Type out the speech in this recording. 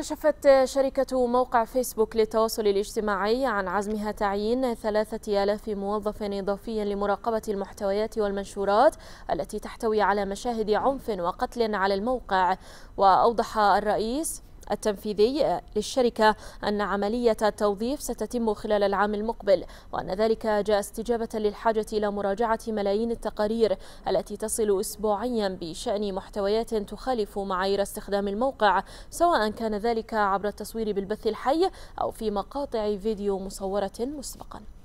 كشفت شركة موقع فيسبوك للتواصل الاجتماعي عن عزمها تعيين ثلاثة آلاف موظف إضافي لمراقبة المحتويات والمنشورات التي تحتوي على مشاهد عنف وقتل على الموقع وأوضح الرئيس التنفيذي للشركة أن عملية التوظيف ستتم خلال العام المقبل وأن ذلك جاء استجابة للحاجة إلى مراجعة ملايين التقارير التي تصل أسبوعيا بشأن محتويات تخالف معايير استخدام الموقع سواء كان ذلك عبر التصوير بالبث الحي أو في مقاطع فيديو مصورة مسبقا